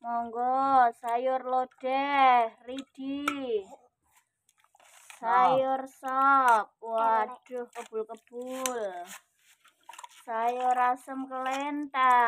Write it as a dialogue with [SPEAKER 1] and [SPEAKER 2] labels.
[SPEAKER 1] monggo sayur lodeh ridi sayur sop waduh kebul-kebul sayur asem kelentang